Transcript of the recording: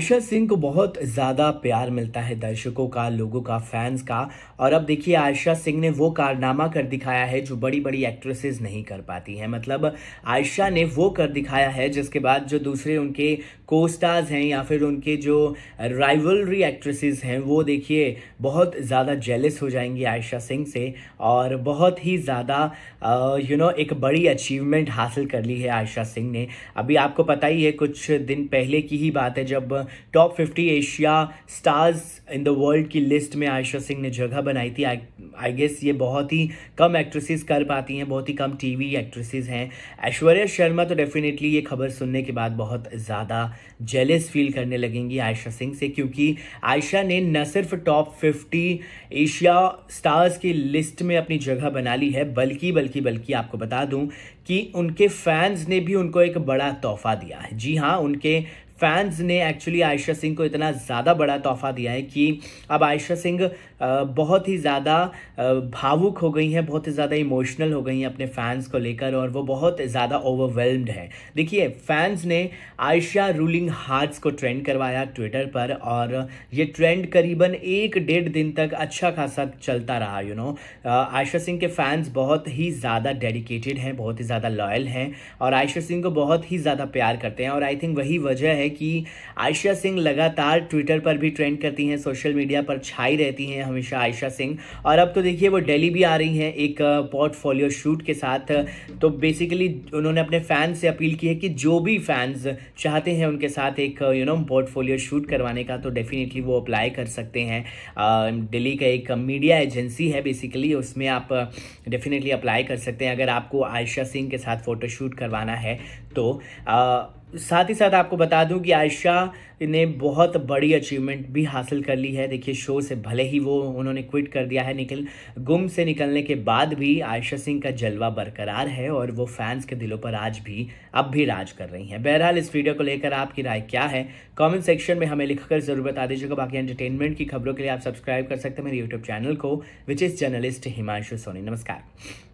आयशा सिंह को बहुत ज़्यादा प्यार मिलता है दर्शकों का लोगों का फैंस का और अब देखिए आयशा सिंह ने वो कारनामा कर दिखाया है जो बड़ी बड़ी एक्ट्रेसेस नहीं कर पाती हैं मतलब आयशा ने वो कर दिखाया है जिसके बाद जो दूसरे उनके को स्टार्स हैं या फिर उनके जो राइवलरी एक्ट्रेसेस हैं वो देखिए बहुत ज़्यादा जेलिस हो जाएंगी आयशा सिंह से और बहुत ही ज़्यादा यू नो एक बड़ी अचीवमेंट हासिल कर ली है आयशा सिंह ने अभी आपको पता ही है कुछ दिन पहले की ही बात है जब top fifty Asia stars in the world की लिस्ट में आयशा सिंह ने जगह बनाई थी आई गेस ये बहुत ही कम एक्ट्रेसेस कर पाती हैं बहुत ही कम टीवी एक्ट्रेसेस हैं ऐश्वर्या शर्मा तो डेफिनेटली ये खबर सुनने के बाद बहुत ज़्यादा जेलस फील करने लगेंगी आयशा सिंह से क्योंकि आयशा ने न सिर्फ टॉप फिफ्टी एशिया स्टार्स की लिस्ट में अपनी जगह बना ली है बल्कि बल्कि बल्कि आपको बता दूं कि उनके फैंस ने भी उनको एक बड़ा तोहफा दिया है जी हाँ उनके फैंस ने एक्चुअली आयशा सिंह को इतना ज़्यादा बड़ा तोहफा दिया है कि अब आयशा सिंह बहुत ही ज़्यादा भावुक हो गई हैं बहुत ही ज़्यादा इमोशनल हो गई हैं अपने फैंस को लेकर और वो बहुत ज़्यादा ओवरवेलम्ड है देखिए फैंस ने आयशा रूलिंग हार्ट्स को ट्रेंड करवाया ट्विटर पर और ये ट्रेंड करीबन एक डेढ़ दिन तक अच्छा खासा चलता रहा यू नो आयशा सिंह के फैंस बहुत ही ज़्यादा डेडिकेटेड हैं बहुत ही ज़्यादा लॉयल हैं और आयशा सिंह को बहुत ही ज़्यादा प्यार करते हैं और आई थिंक वही वजह है कि आयशा सिंह लगातार ट्विटर पर भी ट्रेंड करती हैं सोशल मीडिया पर छाई रहती हैं हमेशा आयशा सिंह और अब तो देखिए वो डेली भी आ रही हैं एक पोर्टफोलियो शूट के साथ तो बेसिकली उन्होंने अपने फैंस से अपील की है कि जो भी फैंस चाहते हैं उनके साथ एक यू नो पोर्टफोलियो शूट करवाने का तो डेफिनेटली वो अप्लाई कर सकते हैं दिल्ली का एक मीडिया एजेंसी है बेसिकली उसमें आप डेफिनेटली अप्लाई कर सकते हैं अगर आपको आयशा सिंह के साथ फ़ोटोशूट करवाना है तो आ, साथ ही साथ आपको बता दूं कि आयशा ने बहुत बड़ी अचीवमेंट भी हासिल कर ली है देखिए शो से भले ही वो उन्होंने क्विट कर दिया है निकल गुम से निकलने के बाद भी आयशा सिंह का जलवा बरकरार है और वो फैंस के दिलों पर आज भी अब भी राज कर रही हैं बहरहाल इस वीडियो को लेकर आपकी राय क्या है कमेंट सेक्शन में हमें लिखकर ज़रूर बता दीजिएगा बाकी एंटरटेनमेंट की खबरों के लिए आप सब्सक्राइब कर सकते हैं मेरे यूट्यूब चैनल को which is journalist Himanshu Soni नमस्कार